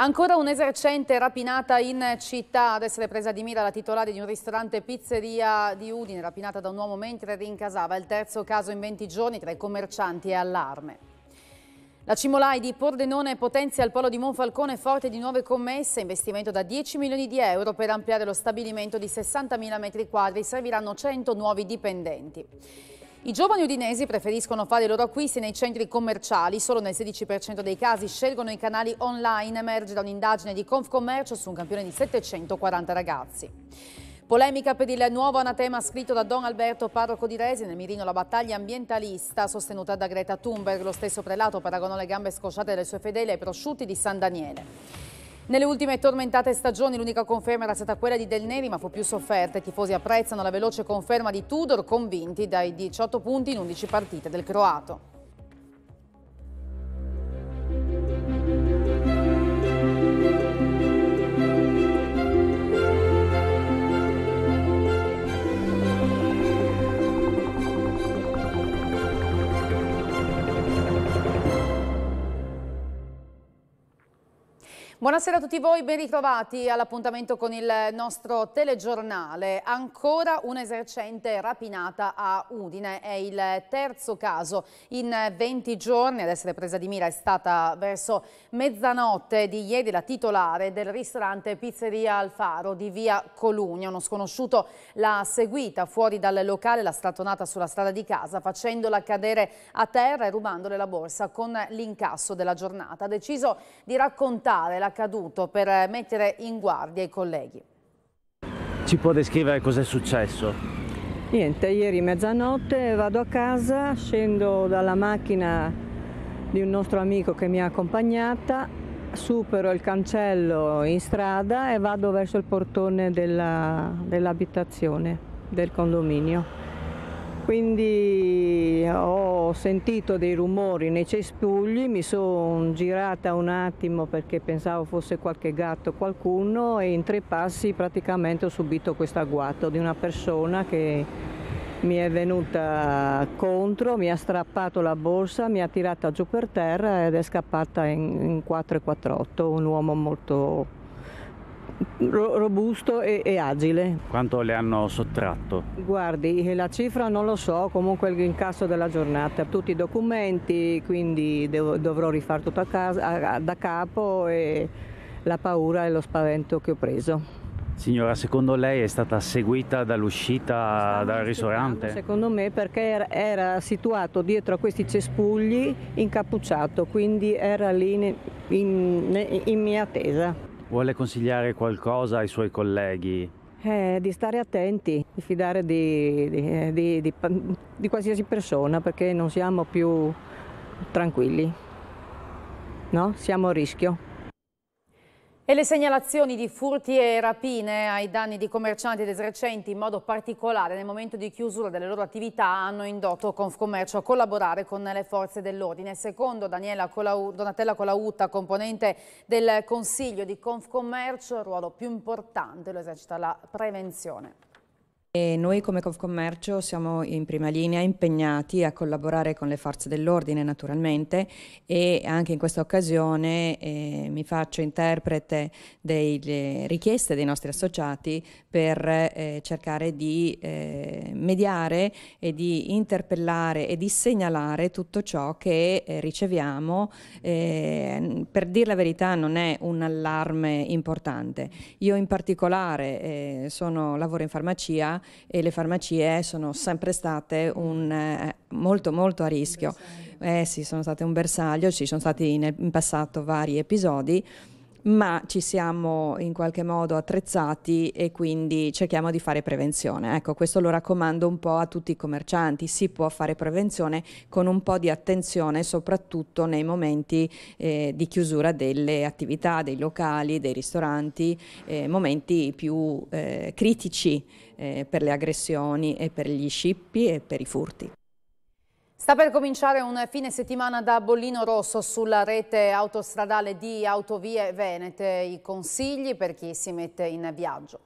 Ancora un'esercente rapinata in città, ad essere presa di mira la titolare di un ristorante pizzeria di Udine, rapinata da un uomo mentre rincasava. Il terzo caso in 20 giorni tra i commercianti e allarme. La Cimolai di Pordenone potenzia il polo di Monfalcone forte di nuove commesse, investimento da 10 milioni di euro per ampliare lo stabilimento di 60.000 metri quadri, serviranno 100 nuovi dipendenti. I giovani udinesi preferiscono fare i loro acquisti nei centri commerciali, solo nel 16% dei casi scelgono i canali online, emerge da un'indagine di Confcommercio su un campione di 740 ragazzi. Polemica per il nuovo anatema scritto da Don Alberto, parroco di Resi, nel mirino la battaglia ambientalista sostenuta da Greta Thunberg, lo stesso prelato paragonò le gambe scosciate delle sue fedele ai prosciutti di San Daniele. Nelle ultime tormentate stagioni l'unica conferma era stata quella di Del Neri ma fu più sofferta. I tifosi apprezzano la veloce conferma di Tudor convinti dai 18 punti in 11 partite del croato. Buonasera a tutti voi, ben ritrovati all'appuntamento con il nostro telegiornale. Ancora un'esercente rapinata a Udine, è il terzo caso in 20 giorni ad essere presa di mira è stata verso mezzanotte di ieri la titolare del ristorante Pizzeria Alfaro di via Colugna. Uno sconosciuto l'ha seguita fuori dal locale, l'ha strattonata sulla strada di casa facendola cadere a terra e rubandole la borsa con l'incasso della giornata. Ha deciso di raccontare la l'accaduto per mettere in guardia i colleghi. Ci può descrivere cosa è successo? Niente, ieri mezzanotte vado a casa, scendo dalla macchina di un nostro amico che mi ha accompagnata, supero il cancello in strada e vado verso il portone dell'abitazione, dell del condominio quindi ho sentito dei rumori nei cespugli, mi sono girata un attimo perché pensavo fosse qualche gatto, qualcuno e in tre passi praticamente ho subito questo agguato di una persona che mi è venuta contro, mi ha strappato la borsa, mi ha tirata giù per terra ed è scappata in, in 448, un uomo molto robusto e, e, agile. Quanto le hanno sottratto? Guardi, eh, la cifra non lo so, comunque l'incasso della giornata, tutti i documenti, quindi devo, dovrò rifare tutto casa, a, da capo e la paura e lo spavento che ho preso. Signora, secondo lei è stata seguita dall'uscita dal ristorante? Secondo me perché era, era, situato dietro a questi cespugli incappucciato, quindi era lì in, in, in mia attesa. Vuole consigliare qualcosa ai suoi colleghi? Eh, di stare attenti, di fidare di, di, eh, di, di qualsiasi persona perché non siamo più tranquilli, no? siamo a rischio. E le segnalazioni di furti e rapine ai danni di commercianti ed esercenti in modo particolare nel momento di chiusura delle loro attività hanno indotto Confcommercio a collaborare con le forze dell'ordine. Secondo Colau, Donatella Colauta, componente del Consiglio di Confcommercio, il ruolo più importante lo esercita la prevenzione. E noi come Confcommercio siamo in prima linea impegnati a collaborare con le forze dell'ordine naturalmente e anche in questa occasione eh, mi faccio interprete delle richieste dei nostri associati per eh, cercare di eh, mediare e di interpellare e di segnalare tutto ciò che eh, riceviamo. Eh, per dire la verità non è un allarme importante. Io in particolare eh, sono, lavoro in farmacia e le farmacie sono sempre state un, eh, molto molto a rischio. Eh sì, sono state un bersaglio, ci sono stati in, in passato vari episodi ma ci siamo in qualche modo attrezzati e quindi cerchiamo di fare prevenzione. Ecco, questo lo raccomando un po' a tutti i commercianti, si può fare prevenzione con un po' di attenzione soprattutto nei momenti eh, di chiusura delle attività, dei locali, dei ristoranti, eh, momenti più eh, critici eh, per le aggressioni e per gli scippi e per i furti. Sta per cominciare un fine settimana da bollino rosso sulla rete autostradale di Autovie Venete. I consigli per chi si mette in viaggio.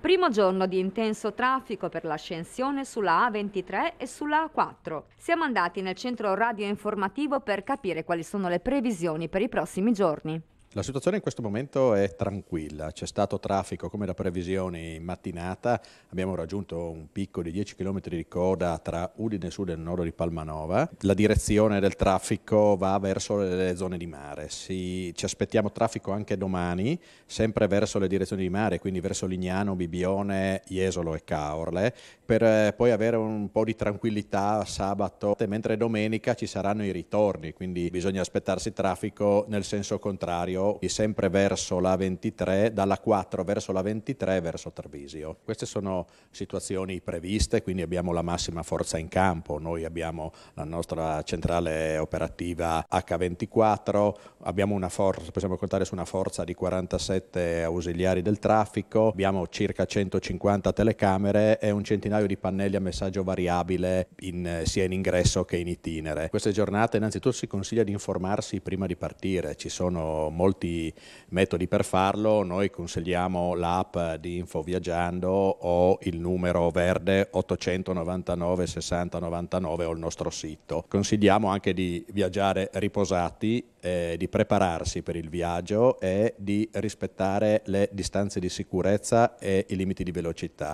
Primo giorno di intenso traffico per l'ascensione sulla A23 e sulla A4. Siamo andati nel centro radioinformativo per capire quali sono le previsioni per i prossimi giorni. La situazione in questo momento è tranquilla, c'è stato traffico come da previsioni in mattinata, abbiamo raggiunto un picco di 10 km di coda tra Udine Sud e il nord di Palmanova, la direzione del traffico va verso le zone di mare, si, ci aspettiamo traffico anche domani, sempre verso le direzioni di mare, quindi verso Lignano, Bibione, Jesolo e Caorle, per eh, poi avere un po' di tranquillità sabato, mentre domenica ci saranno i ritorni, quindi bisogna aspettarsi traffico nel senso contrario sempre verso la 23, dalla 4 verso la 23 verso Treviso. Queste sono situazioni previste, quindi abbiamo la massima forza in campo, noi abbiamo la nostra centrale operativa H24, abbiamo una forza, possiamo contare su una forza di 47 ausiliari del traffico, abbiamo circa 150 telecamere e un centinaio di pannelli a messaggio variabile in, sia in ingresso che in itinere. Queste giornate innanzitutto si consiglia di informarsi prima di partire, ci sono molti molti metodi per farlo, noi consigliamo l'app di Info Viaggiando o il numero verde 899 60 99 o il nostro sito. Consigliamo anche di viaggiare riposati, eh, di prepararsi per il viaggio e di rispettare le distanze di sicurezza e i limiti di velocità.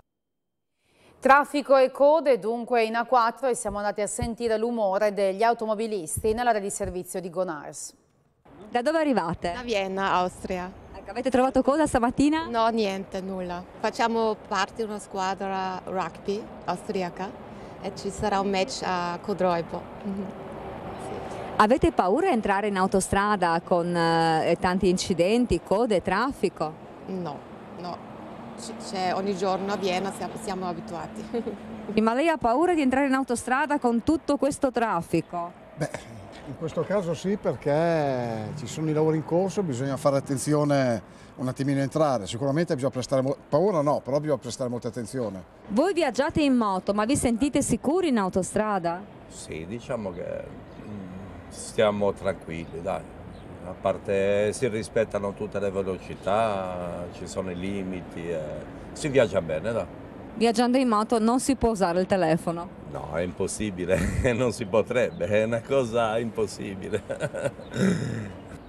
Traffico e code dunque in A4 e siamo andati a sentire l'umore degli automobilisti nell'area di servizio di Gonars. Da dove arrivate? Da Vienna, Austria. Ecco, avete trovato cosa stamattina? No, niente, nulla. Facciamo parte di una squadra rugby austriaca e ci sarà un match a Codroipo. Mhm. Sì. Avete paura di entrare in autostrada con eh, tanti incidenti, code, traffico? No, no. C- ogni giorno a Vienna siamo, siamo abituati. Ma lei ha paura di entrare in autostrada con tutto questo traffico? Beh, in questo caso sì perché ci sono i lavori in corso, bisogna fare attenzione un attimino a entrare, sicuramente bisogna prestare paura no, però bisogna prestare molta attenzione. Voi viaggiate in moto, ma vi sentite sicuri in autostrada? Sì, diciamo che mm, stiamo tranquilli, dai. A parte si rispettano tutte le velocità, ci sono i limiti, eh. si viaggia bene, dai. Viaggiando in moto non si può usare il telefono. No, è impossibile, non si potrebbe, è una cosa impossibile.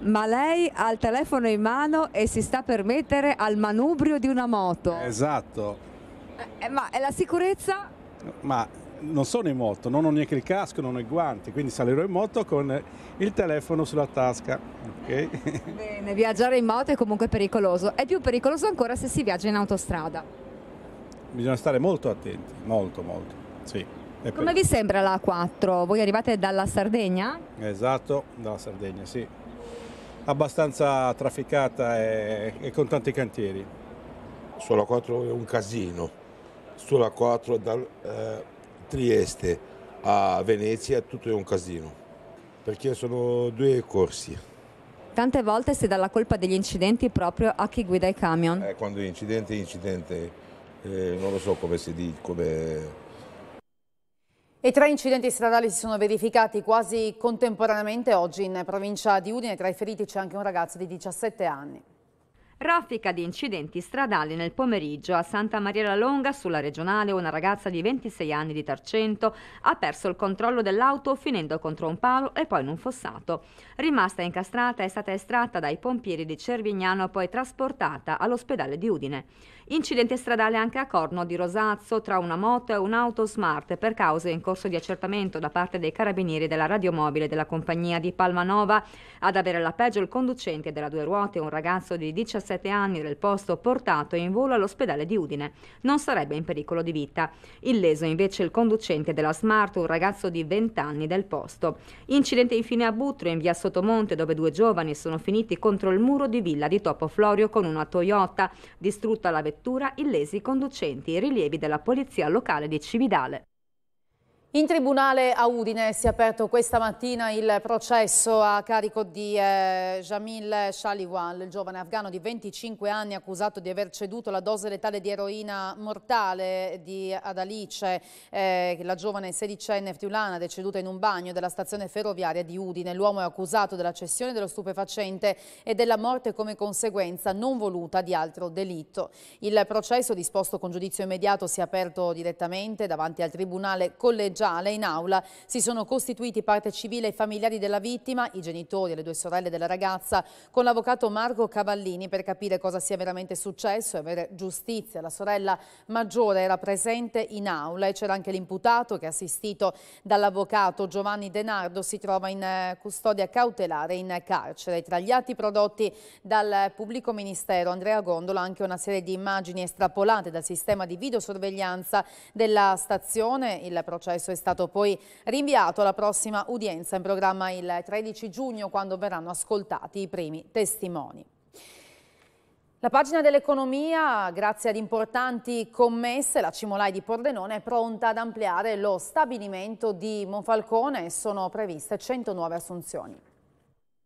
Ma lei ha il telefono in mano e si sta per mettere al manubrio di una moto. Esatto. Eh, eh, ma è la sicurezza? Ma non sono in moto, non ho neanche il casco, non ho i guanti, quindi salirò in moto con il telefono sulla tasca. Okay? Bene, viaggiare in moto è comunque pericoloso. È più pericoloso ancora se si viaggia in autostrada bisogna stare molto attenti, molto molto. Sì. Come vi sembra la A4? Voi arrivate dalla Sardegna? Esatto, dalla Sardegna, sì. Abbastanza trafficata e, e con tanti cantieri. Sulla 4 è un casino. Sulla 4 da eh, Trieste a Venezia tutto è un casino, perché sono due corsi. Tante volte si dà la colpa degli incidenti proprio a chi guida i camion. Eh, quando incidente, incidente eh, non lo so come si dice, come... E tre incidenti stradali si sono verificati quasi contemporaneamente oggi in provincia di Udine. Tra i feriti c'è anche un ragazzo di 17 anni. Raffica di incidenti stradali nel pomeriggio a Santa Maria la Longa sulla regionale una ragazza di 26 anni di Tarcento ha perso il controllo dell'auto finendo contro un palo e poi in un fossato. Rimasta incastrata è stata estratta dai pompieri di Cervignano poi trasportata all'ospedale di Udine. Incidente stradale anche a Corno di Rosazzo tra una moto e un'auto smart per cause in corso di accertamento da parte dei carabinieri della radiomobile della compagnia di Palmanova. Ad avere la peggio il conducente della due ruote, un ragazzo di 17 37 anni del posto portato in volo all'ospedale di Udine. Non sarebbe in pericolo di vita. Illeso invece il conducente della Smart, un ragazzo di 20 anni del posto. Incidente infine a Butro, in via Sottomonte, dove due giovani sono finiti contro il muro di villa di Topo Florio con una Toyota. Distrutta la vettura, illesi i conducenti, i rilievi della polizia locale di Cividale. In tribunale a Udine si è aperto questa mattina il processo a carico di eh, Jamil Shaliwal, il giovane afgano di 25 anni accusato di aver ceduto la dose letale di eroina mortale di, ad Alice, eh, la giovane sedicenne friulana deceduta in un bagno della stazione ferroviaria di Udine. L'uomo è accusato della cessione dello stupefacente e della morte come conseguenza non voluta di altro delitto. Il processo disposto con giudizio immediato si è aperto direttamente davanti al tribunale collegiale collegiale in aula si sono costituiti parte civile e familiari della vittima, i genitori e le due sorelle della ragazza, con l'avvocato Marco Cavallini per capire cosa sia veramente successo e avere giustizia. La sorella maggiore era presente in aula e c'era anche l'imputato che assistito dall'avvocato Giovanni Denardo si trova in eh, custodia cautelare in carcere. Tra gli atti prodotti dal pubblico ministero Andrea Gondola anche una serie di immagini estrapolate dal sistema di videosorveglianza della stazione. Il processo è stato poi rinviato alla prossima udienza in programma il 13 giugno quando verranno ascoltati i primi testimoni. La pagina dell'economia, grazie ad importanti commesse, la Cimolai di Pordenone è pronta ad ampliare lo stabilimento di Monfalcone e sono previste 100 nuove assunzioni.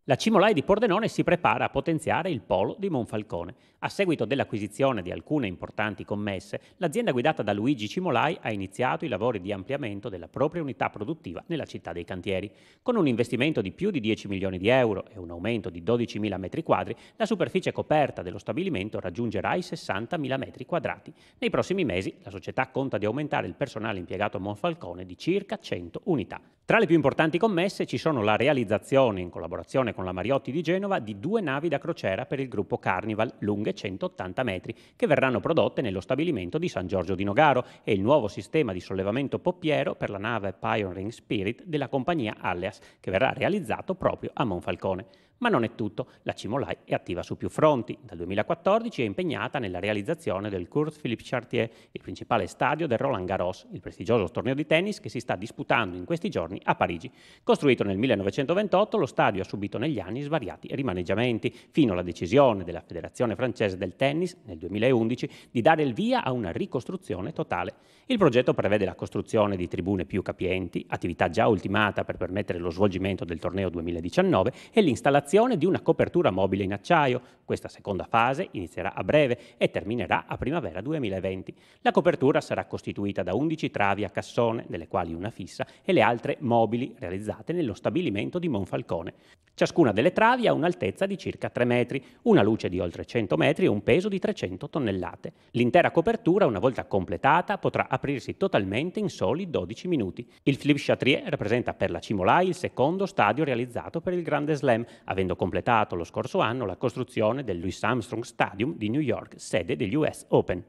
La Cimolai di Pordenone si prepara a potenziare il polo di Monfalcone. A seguito dell'acquisizione di alcune importanti commesse, l'azienda guidata da Luigi Cimolai ha iniziato i lavori di ampliamento della propria unità produttiva nella città dei cantieri. Con un investimento di più di 10 milioni di euro e un aumento di 12.000 m2, la superficie coperta dello stabilimento raggiungerà i 60.000 m2. Nei prossimi mesi la società conta di aumentare il personale impiegato a Monfalcone di circa 100 unità. Tra le più importanti commesse ci sono la realizzazione in collaborazione con la Mariotti di Genova di due navi da crociera per il gruppo Carnival lunghe 180 metri che verranno prodotte nello stabilimento di San Giorgio di Nogaro e il nuovo sistema di sollevamento poppiero per la nave Pioneering Spirit della compagnia Alias che verrà realizzato proprio a Monfalcone. Ma non è tutto, la Cimolai è attiva su più fronti. Dal 2014 è impegnata nella realizzazione del Cours Philippe Chartier, il principale stadio del Roland Garros, il prestigioso torneo di tennis che si sta disputando in questi giorni a Parigi. Costruito nel 1928, lo stadio ha subito negli anni svariati rimaneggiamenti, fino alla decisione della Federazione Francese del Tennis nel 2011 di dare il via a una ricostruzione totale. Il progetto prevede la costruzione di tribune più capienti, attività già ultimata per permettere lo svolgimento del torneo 2019 e l'installazione installazione di una copertura mobile in acciaio. Questa seconda fase inizierà a breve e terminerà a primavera 2020. La copertura sarà costituita da 11 travi a cassone, delle quali una fissa, e le altre mobili realizzate nello stabilimento di Monfalcone. Ciascuna delle travi ha un'altezza di circa 3 metri, una luce di oltre 100 metri e un peso di 300 tonnellate. L'intera copertura, una volta completata, potrà aprirsi totalmente in soli 12 minuti. Il Philippe Chatrier rappresenta per la Cimolai il secondo stadio realizzato per il Grande Slam, avendo completato lo scorso anno la costruzione del Louis Armstrong Stadium di New York, sede degli US Open.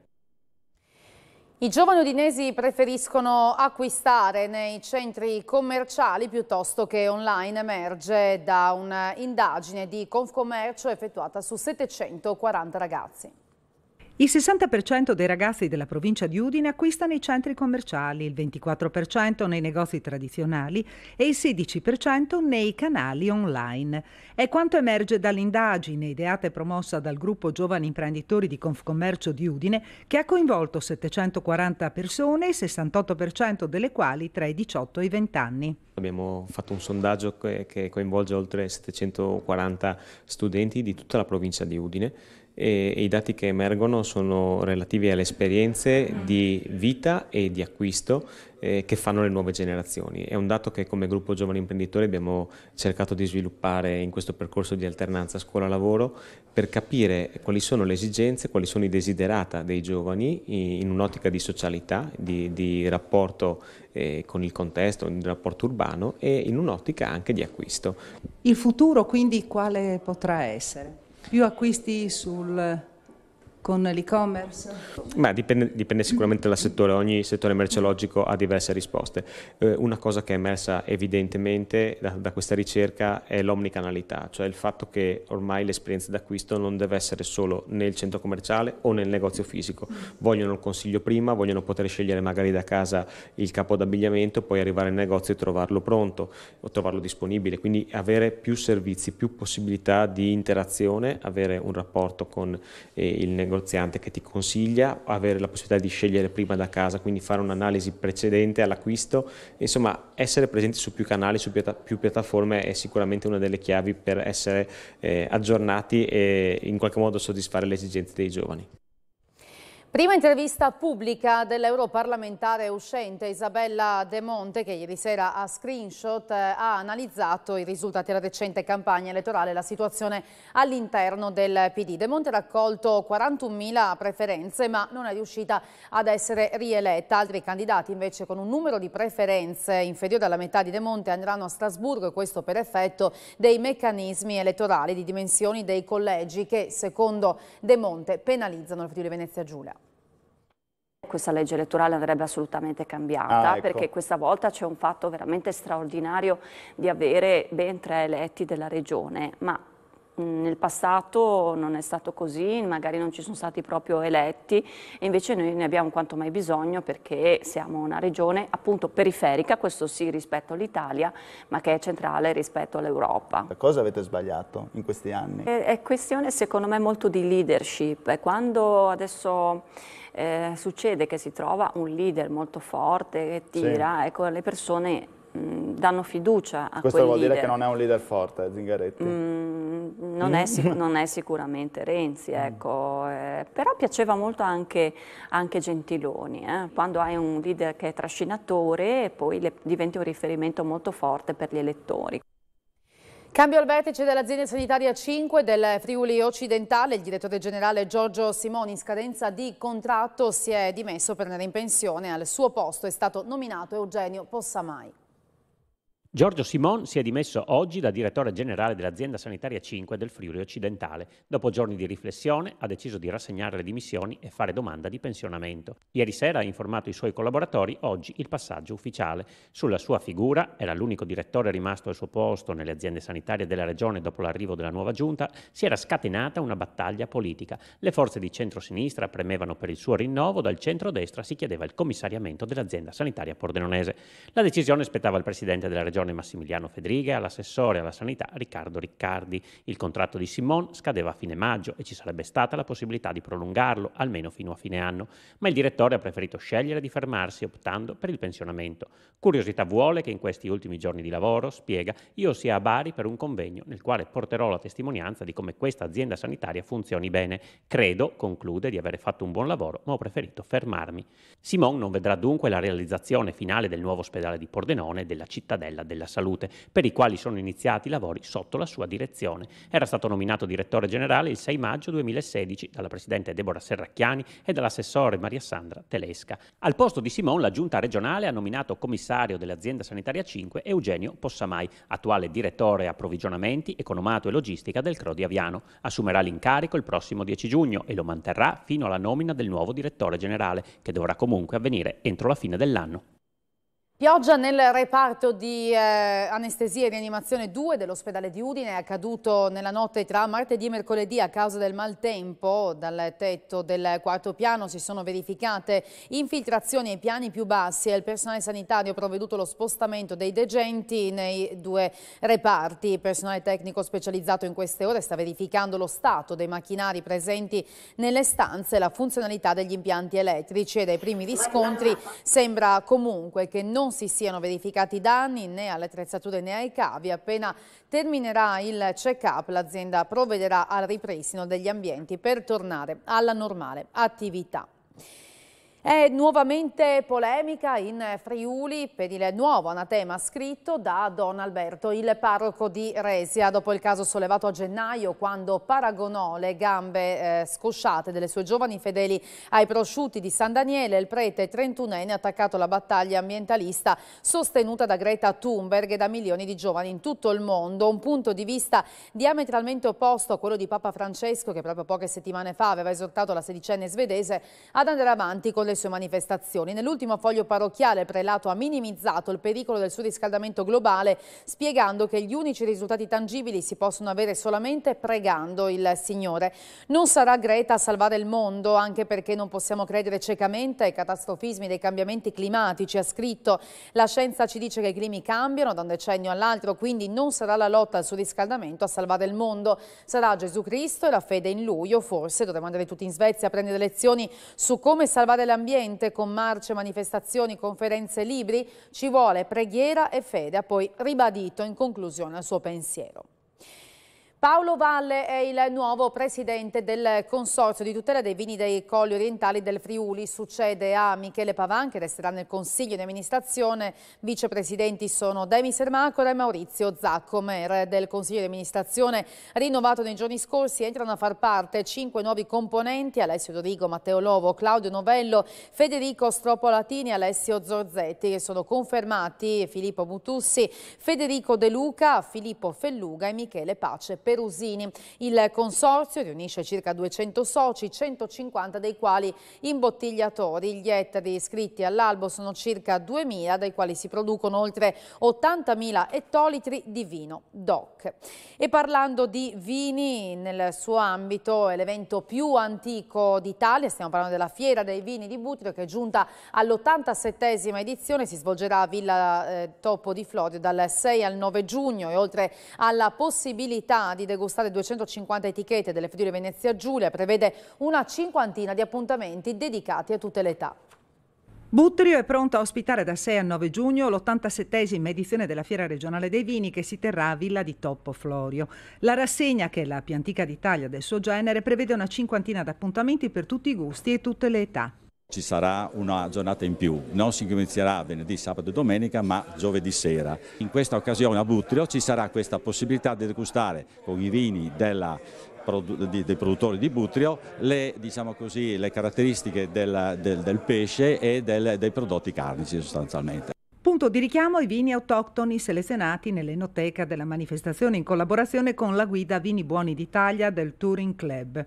I giovani udinesi preferiscono acquistare nei centri commerciali piuttosto che online, emerge da un'indagine di Confcommercio effettuata su 740 ragazzi. Il 60% dei ragazzi della provincia di Udine acquista nei centri commerciali, il 24% nei negozi tradizionali e il 16% nei canali online. È quanto emerge dall'indagine ideata e promossa dal gruppo Giovani Imprenditori di Confcommercio di Udine, che ha coinvolto 740 persone, il 68% delle quali tra i 18 e i 20 anni. Abbiamo fatto un sondaggio che coinvolge oltre 740 studenti di tutta la provincia di Udine e, e i dati che emergono sono relativi alle esperienze di vita e di acquisto eh, che fanno le nuove generazioni. È un dato che come gruppo giovani imprenditori abbiamo cercato di sviluppare in questo percorso di alternanza scuola-lavoro per capire quali sono le esigenze, quali sono i desiderata dei giovani in un'ottica di socialità, di, di rapporto eh, con il contesto, di rapporto urbano e in un'ottica anche di acquisto. Il futuro quindi quale potrà essere? più acquisti sul con l'e-commerce? Ma dipende, dipende, sicuramente dal settore, ogni settore merceologico ha diverse risposte. Eh, una cosa che è emersa evidentemente da, da questa ricerca è l'omnicanalità, cioè il fatto che ormai l'esperienza d'acquisto non deve essere solo nel centro commerciale o nel negozio fisico. Vogliono il consiglio prima, vogliono poter scegliere magari da casa il capo d'abbigliamento, poi arrivare in negozio e trovarlo pronto o trovarlo disponibile. Quindi avere più servizi, più possibilità di interazione, avere un rapporto con eh, il negozio negoziante che ti consiglia, avere la possibilità di scegliere prima da casa, quindi fare un'analisi precedente all'acquisto, insomma essere presenti su più canali, su più piattaforme è sicuramente una delle chiavi per essere eh, aggiornati e in qualche modo soddisfare le esigenze dei giovani. Prima intervista pubblica dell'europarlamentare uscente Isabella De Monte che ieri sera a screenshot eh, ha analizzato i risultati della recente campagna elettorale e la situazione all'interno del PD. De Monte ha raccolto 41.000 preferenze ma non è riuscita ad essere rieletta. Altri candidati invece con un numero di preferenze inferiore alla metà di De Monte andranno a Strasburgo e questo per effetto dei meccanismi elettorali di dimensioni dei collegi che secondo De Monte penalizzano il Friuli Venezia Giulia. Questa legge elettorale andrebbe assolutamente cambiata ah, ecco. perché questa volta c'è un fatto veramente straordinario di avere ben tre eletti della regione, ma Mm, nel passato non è stato così, magari non ci sono stati proprio eletti invece noi ne abbiamo quanto mai bisogno perché siamo una regione appunto periferica, questo sì rispetto all'Italia, ma che è centrale rispetto all'Europa. Cosa avete sbagliato in questi anni? È, è, questione secondo me molto di leadership, quando adesso eh, succede che si trova un leader molto forte che tira, sì. ecco le persone Mm, danno fiducia a Questo vuol dire che non è un leader forte, Zingaretti? Mm, non, È non, è sicuramente Renzi, mm. ecco. Mm. Eh, però piaceva molto anche, anche Gentiloni. Eh. Quando hai un leader che è trascinatore, poi le- diventi un riferimento molto forte per gli elettori. Cambio al vertice dell'azienda sanitaria 5 del Friuli Occidentale, il direttore generale Giorgio Simoni in scadenza di contratto si è dimesso per andare in pensione, al suo posto è stato nominato Eugenio Possamai. Giorgio Simon si è dimesso oggi da direttore generale dell'azienda sanitaria 5 del Friuli Occidentale. Dopo giorni di riflessione ha deciso di rassegnare le dimissioni e fare domanda di pensionamento. Ieri sera ha informato i suoi collaboratori, oggi il passaggio ufficiale. Sulla sua figura, era l'unico direttore rimasto al suo posto nelle aziende sanitarie della regione dopo l'arrivo della nuova giunta, si era scatenata una battaglia politica. Le forze di centrosinistra premevano per il suo rinnovo, dal centrodestra si chiedeva il commissariamento dell'azienda sanitaria pordenonese. La decisione spettava al presidente della regione Regione Massimiliano e all'assessore alla sanità Riccardo Riccardi. Il contratto di Simon scadeva a fine maggio e ci sarebbe stata la possibilità di prolungarlo almeno fino a fine anno, ma il direttore ha preferito scegliere di fermarsi optando per il pensionamento. Curiosità vuole che in questi ultimi giorni di lavoro, spiega, io sia a Bari per un convegno nel quale porterò la testimonianza di come questa azienda sanitaria funzioni bene. Credo, conclude, di aver fatto un buon lavoro, ma ho preferito fermarmi. Simon non vedrà dunque la realizzazione finale del nuovo ospedale di Pordenone della cittadella della Salute, per i quali sono iniziati i lavori sotto la sua direzione. Era stato nominato direttore generale il 6 maggio 2016 dalla presidente Deborah Serracchiani e dall'assessore Maria Sandra Telesca. Al posto di Simon, la giunta regionale ha nominato commissario dell'azienda sanitaria 5 Eugenio Possamai, attuale direttore approvvigionamenti, economato e logistica del Crodi Aviano. Assumerà l'incarico il prossimo 10 giugno e lo manterrà fino alla nomina del nuovo direttore generale, che dovrà comunque avvenire entro la fine dell'anno. Pioggia nel reparto di eh, anestesia e rianimazione 2 dell'ospedale di Udine è accaduto nella notte tra martedì e mercoledì a causa del maltempo. Dal tetto del quarto piano si sono verificate infiltrazioni ai piani più bassi e il personale sanitario ha provveduto allo spostamento dei degenti nei due reparti. Il personale tecnico specializzato in queste ore sta verificando lo stato dei macchinari presenti nelle stanze e la funzionalità degli impianti elettrici e dai primi riscontri sembra comunque che non non si siano verificati danni né alle attrezzature né ai cavi. Appena terminerà il check-up l'azienda provvederà al ripristino degli ambienti per tornare alla normale attività. È nuovamente polemica in Friuli per il nuovo anatema scritto da Don Alberto, il parroco di Resia, dopo il caso sollevato a gennaio quando paragonò le gambe eh, scosciate delle sue giovani fedeli ai prosciutti di San Daniele, il prete 31enne attaccato alla battaglia ambientalista sostenuta da Greta Thunberg e da milioni di giovani in tutto il mondo, un punto di vista diametralmente opposto a quello di Papa Francesco che proprio poche settimane fa aveva esortato la sedicenne svedese ad andare avanti con le sue manifestazioni. Nell'ultimo foglio parrocchiale il prelato ha minimizzato il pericolo del surriscaldamento globale spiegando che gli unici risultati tangibili si possono avere solamente pregando il Signore. Non sarà Greta a salvare il mondo anche perché non possiamo credere ciecamente ai catastrofismi dei cambiamenti climatici, ha scritto. La scienza ci dice che i climi cambiano da un decennio all'altro, quindi non sarà la lotta al surriscaldamento a salvare il mondo. Sarà Gesù Cristo e la fede in Lui o forse dovremmo andare tutti in Svezia a prendere lezioni su come salvare la dell'ambiente con marce, manifestazioni, conferenze, libri, ci vuole preghiera e fede, ha poi ribadito in conclusione il suo pensiero. Paolo Valle è il nuovo presidente del Consorzio di tutela dei vini dei Colli Orientali del Friuli. Succede a Michele Pavan che resterà nel Consiglio di amministrazione. Vicepresidenti sono Demis Ermacora e Maurizio Zaccomer. Del Consiglio di amministrazione rinnovato nei giorni scorsi entrano a far parte cinque nuovi componenti Alessio Dorigo, Matteo Lovo, Claudio Novello, Federico Stropolatini e Alessio Zorzetti che sono confermati Filippo Butussi, Federico De Luca, Filippo Felluga e Michele Pace. Perusini. Il consorzio riunisce circa 200 soci, 150 dei quali imbottigliatori. Gli ettari iscritti all'albo sono circa 2.000, dai quali si producono oltre 80.000 ettolitri di vino DOC. E parlando di vini, nel suo ambito è l'evento più antico d'Italia, stiamo parlando della Fiera dei Vini di Butrio che è giunta all'87esima edizione, si svolgerà a Villa eh, Topo di Florio dal 6 al 9 giugno e oltre alla possibilità di degustare 250 etichette delle Friuli Venezia Giulia, prevede una cinquantina di appuntamenti dedicati a tutte le età. Butrio è pronto a ospitare da 6 a 9 giugno l'87esima edizione della Fiera regionale dei vini che si terrà a Villa di Toppo Florio. La rassegna, che è la più antica d'Italia del suo genere, prevede una cinquantina di appuntamenti per tutti i gusti e tutte le età. Ci sarà una giornata in più, non si inizierà venerdì, sabato e domenica, ma giovedì sera. In questa occasione a Butrio ci sarà questa possibilità di degustare con i vini della dei produttori di Butrio le, diciamo così, le caratteristiche del, del, del, pesce e del, dei prodotti carnici sostanzialmente. Punto di richiamo i vini autoctoni selezionati nell'enoteca della manifestazione in collaborazione con la guida Vini Buoni d'Italia del Touring Club.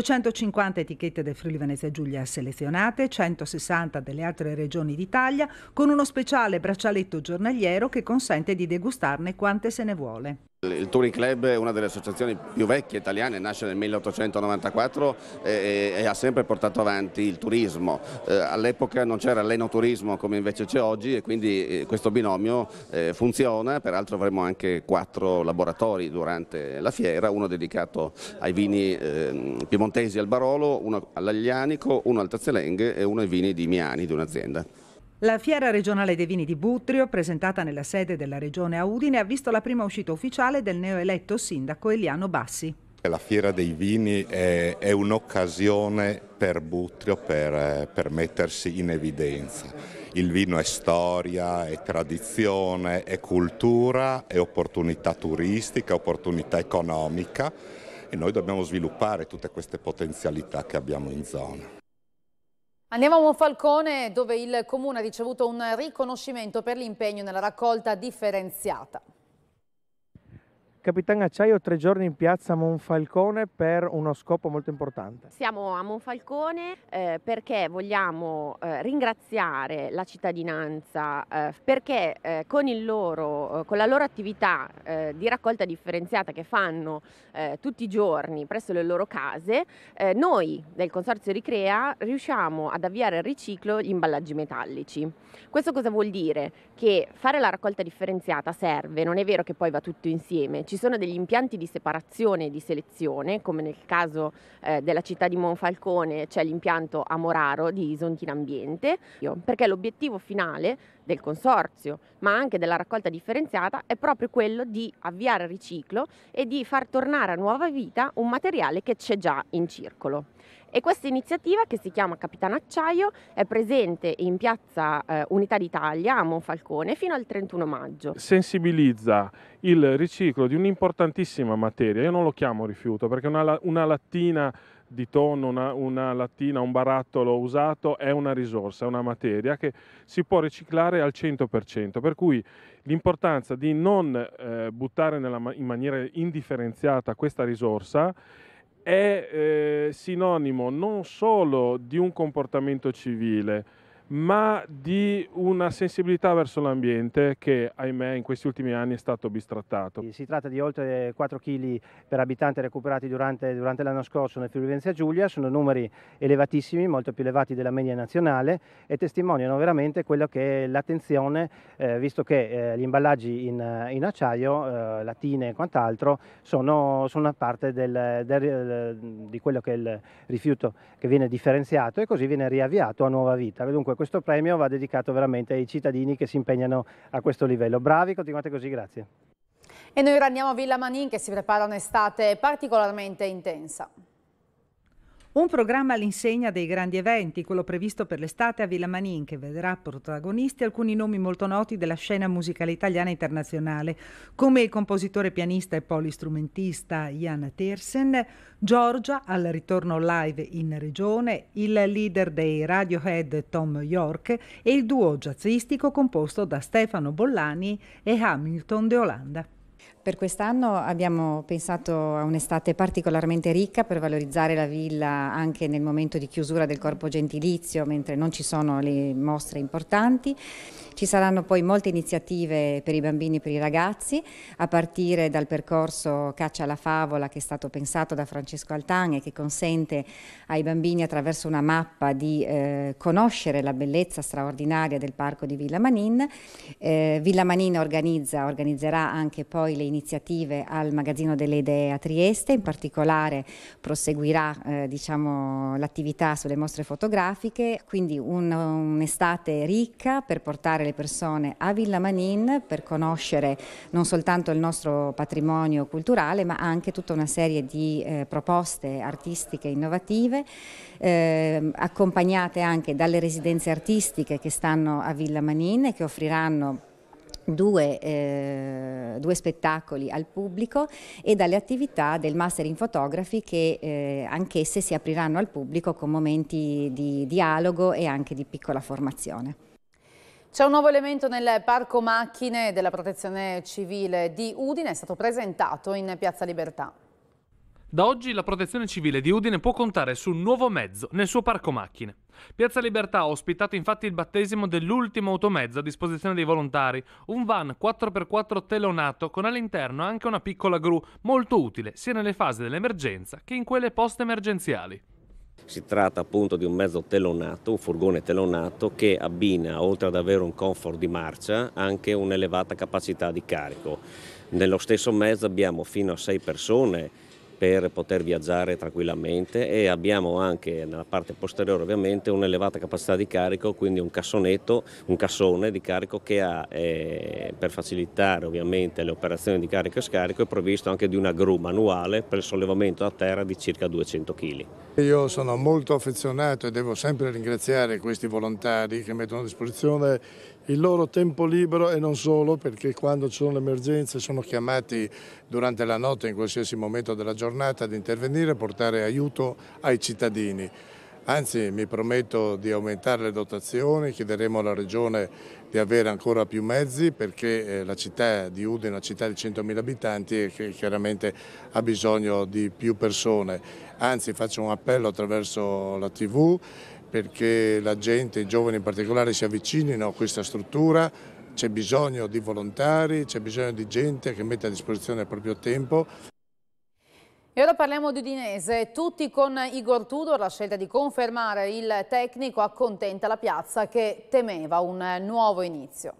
250 etichette del Friuli Venezia Giulia selezionate, 160 delle altre regioni d'Italia, con uno speciale braccialetto giornaliero che consente di degustarne quante se ne vuole. Il Touring Club è una delle associazioni più vecchie italiane, nasce nel 1894 e, e ha sempre portato avanti il turismo. Eh, All'epoca non c'era l'enoturismo come invece c'è oggi e quindi eh, questo binomio eh, funziona, peraltro avremo anche quattro laboratori durante la fiera, uno dedicato ai vini ehm, piemontesi al Barolo, uno all'Aglianico, uno al Tazzelenghe e uno ai vini di Miani, di un'azienda. La fiera regionale dei vini di Butrio, presentata nella sede della regione a Udine, ha visto la prima uscita ufficiale del neoeletto sindaco Eliano Bassi. La fiera dei vini è, è un'occasione per Butrio per, per mettersi in evidenza. Il vino è storia, è tradizione, è cultura, è opportunità turistica, opportunità economica e noi dobbiamo sviluppare tutte queste potenzialità che abbiamo in zona. Andiamo a Monfalcone dove il comune ha ricevuto un riconoscimento per l'impegno nella raccolta differenziata. Capitan Acciaio, tre giorni in piazza Monfalcone per uno scopo molto importante. Siamo a Monfalcone eh, perché vogliamo eh, ringraziare la cittadinanza, eh, perché eh, con, loro, eh, con, la loro attività eh, di raccolta differenziata che fanno tutti i giorni presso le loro case, noi del Consorzio Ricrea riusciamo ad avviare al riciclo gli imballaggi metallici. Questo cosa vuol dire? Che fare la raccolta differenziata serve, non è vero che poi va tutto insieme, ci sono degli impianti di separazione e di selezione, come nel caso eh, della città di Monfalcone c'è l'impianto Amoraro di Isontina Ambiente, perché l'obiettivo finale del consorzio, ma anche della raccolta differenziata, è proprio quello di avviare il riciclo e di far tornare a nuova vita un materiale che c'è già in circolo. E questa iniziativa, che si chiama Capitano Acciaio, è presente in piazza eh, Unità d'Italia a Monfalcone fino al 31 maggio. Sensibilizza il riciclo di un'importantissima materia, io non lo chiamo rifiuto perché una, una lattina di tonno, una, una, lattina, un barattolo usato è una risorsa, è una materia che si può riciclare al 100%, per cui l'importanza di non eh, buttare nella, in maniera indifferenziata questa risorsa è eh, sinonimo non solo di un comportamento civile, ma di una sensibilità verso l'ambiente che, ahimè, in questi ultimi anni è stato bistrattato. Si tratta di oltre 4 kg per abitante recuperati durante, durante l'anno scorso nel Friuli Venezia Giulia, sono numeri elevatissimi, molto più elevati della media nazionale e testimoniano veramente quello che è l'attenzione, eh, visto che eh, gli imballaggi in, in acciaio, eh, latine e quant'altro, sono, sono, una parte del, del, di quello che è il rifiuto che viene differenziato e così viene riavviato a nuova vita. Dunque, comunque questo premio va dedicato veramente ai cittadini che si impegnano a questo livello. Bravi, continuate così, grazie. E noi ora andiamo a Villa Manin che si prepara un'estate particolarmente intensa. Un programma all'insegna dei grandi eventi, quello previsto per l'estate a Villa Manin, che vedrà protagonisti alcuni nomi molto noti della scena musicale italiana internazionale, come il compositore pianista e polistrumentista Jan Tersen, Giorgia al ritorno live in regione, il leader dei Radiohead Tom York e il duo jazzistico composto da Stefano Bollani e Hamilton de Olanda. Per quest'anno abbiamo pensato a un'estate particolarmente ricca per valorizzare la villa anche nel momento di chiusura del corpo gentilizio, mentre non ci sono le mostre importanti. Ci saranno poi molte iniziative per i bambini e per i ragazzi, a partire dal percorso Caccia alla Favola che è stato pensato da Francesco Altan e che consente ai bambini attraverso una mappa di eh, conoscere la bellezza straordinaria del parco di Villa Manin. Eh, villa Manin organizza, organizzerà anche poi le iniziative iniziative al Magazzino delle Idee a Trieste, in particolare proseguirà eh, diciamo, l'attività sulle mostre fotografiche, quindi un'estate un ricca per portare le persone a Villa Manin per conoscere non soltanto il nostro patrimonio culturale ma anche tutta una serie di eh, proposte artistiche innovative eh, accompagnate anche dalle residenze artistiche che stanno a Villa Manin e che offriranno Due, eh, due, spettacoli al pubblico e dalle attività del Master in Photography che eh, anch'esse si apriranno al pubblico con momenti di dialogo e anche di piccola formazione. C'è un nuovo elemento nel parco macchine della protezione civile di Udine, è stato presentato in Piazza Libertà. Da oggi la Protezione Civile di Udine può contare su un nuovo mezzo nel suo parco macchine. Piazza Libertà ha ospitato infatti il battesimo dell'ultimo automezzo a disposizione dei volontari, un van 4x4 telonato con all'interno anche una piccola gru, molto utile sia nelle fasi dell'emergenza che in quelle post-emergenziali. Si tratta appunto di un mezzo telonato, un furgone telonato che abbina, oltre ad avere un comfort di marcia, anche un'elevata capacità di carico. Nello stesso mezzo abbiamo fino a 6 persone per poter viaggiare tranquillamente e abbiamo anche nella parte posteriore ovviamente un'elevata capacità di carico, quindi un cassonetto, un cassone di carico che ha eh, per facilitare ovviamente le operazioni di carico e scarico è provvisto anche di una gru manuale per il sollevamento a terra di circa 200 kg. Io sono molto affezionato e devo sempre ringraziare questi volontari che mettono a disposizione il loro tempo libero e non solo perché quando ci sono le emergenze sono chiamati durante la notte in qualsiasi momento della giornata ad intervenire e portare aiuto ai cittadini. Anzi mi prometto di aumentare le dotazioni, chiederemo alla Regione di avere ancora più mezzi perché eh, la città di Udine è una città di 100.000 abitanti e che chiaramente ha bisogno di più persone. Anzi faccio un appello attraverso la TV perché la gente, i giovani in particolare, si avvicinino a questa struttura, c'è bisogno di volontari, c'è bisogno di gente che mette a disposizione il proprio tempo. E ora parliamo di Udinese, tutti con Igor Tudor, la scelta di confermare il tecnico accontenta la piazza che temeva un nuovo inizio.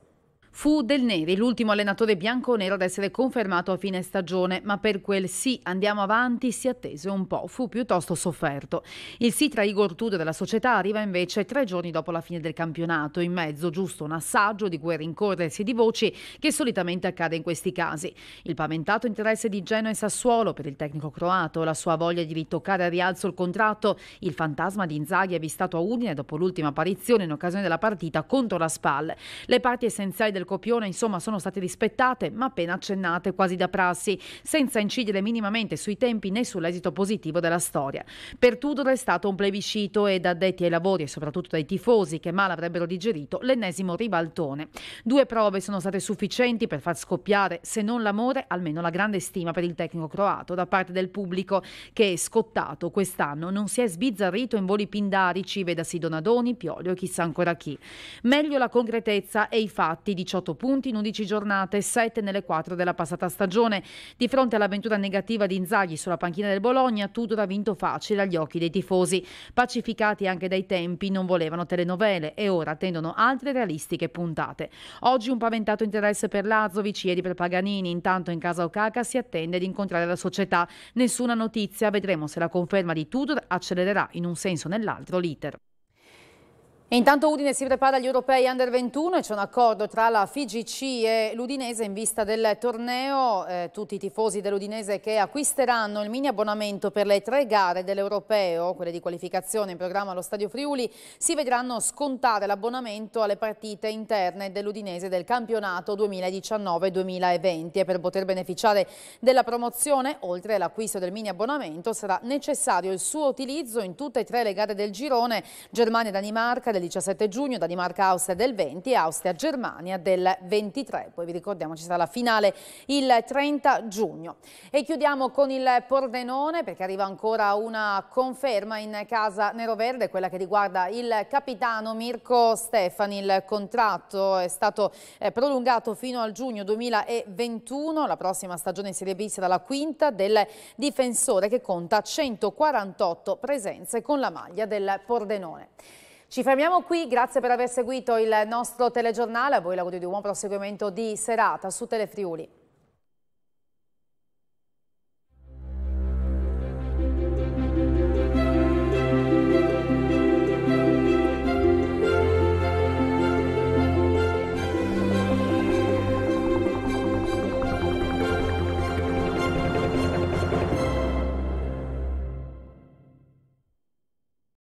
Fu Del Neri l'ultimo allenatore bianco-nero ad essere confermato a fine stagione, ma per quel sì andiamo avanti si attese un po', fu piuttosto sofferto. Il sì tra Igor Tudor e la società arriva invece tre giorni dopo la fine del campionato, in mezzo giusto un assaggio di quel rincorrersi di voci che solitamente accade in questi casi. Il paventato interesse di Genoa e Sassuolo per il tecnico croato, la sua voglia di ritoccare a rialzo il contratto, il fantasma di Inzaghi avvistato a Udine dopo l'ultima apparizione in occasione della partita contro la SPAL. Le parti essenziali del del copione insomma sono state rispettate ma appena accennate quasi da prassi, senza incidere minimamente sui tempi né sull'esito positivo della storia. Per Tudor è stato un plebiscito e da addetti ai lavori e soprattutto dai tifosi che male avrebbero digerito l'ennesimo ribaltone. Due prove sono state sufficienti per far scoppiare, se non l'amore, almeno la grande stima per il tecnico croato da parte del pubblico che è scottato quest'anno, non si è sbizzarrito in voli pindarici, vedasi Donadoni, Piolio e chissà ancora chi. Meglio la concretezza e i fatti, diciamo 18 punti in 11 giornate, 7 nelle 4 della passata stagione. Di fronte all'avventura negativa di Inzaghi sulla panchina del Bologna, Tudor ha vinto facile agli occhi dei tifosi. Pacificati anche dai tempi, non volevano telenovele e ora attendono altre realistiche puntate. Oggi un paventato interesse per Lazovic, ieri per Paganini, intanto in casa Okaka si attende di incontrare la società. Nessuna notizia, vedremo se la conferma di Tudor accelererà in un senso o nell'altro l'iter. Intanto Udine si prepara agli europei under 21 e c'è un accordo tra la FIGC e l'Udinese in vista del torneo. Eh, tutti i tifosi dell'Udinese che acquisteranno il mini abbonamento per le tre gare dell'europeo, quelle di qualificazione in programma allo Stadio Friuli, si vedranno scontare l'abbonamento alle partite interne dell'Udinese del campionato 2019-2020 e per poter beneficiare della promozione, oltre all'acquisto del mini abbonamento, sarà necessario il suo utilizzo in tutte e tre le gare del girone Germania-Danimarca del 17 giugno, Danimarca-Austria del 20 e Austria-Germania del 23. Poi vi ricordiamo ci sarà la finale il 30 giugno. E chiudiamo con il Pordenone perché arriva ancora una conferma in casa neroverde, quella che riguarda il capitano Mirko Stefani. Il contratto è stato eh, prolungato fino al giugno 2021, la prossima stagione in Serie B sarà la quinta del difensore che conta 148 presenze con la maglia del Pordenone. Ci fermiamo qui, grazie per aver seguito il nostro telegiornale, a voi l'audio di un buon proseguimento di serata su Telefriuli.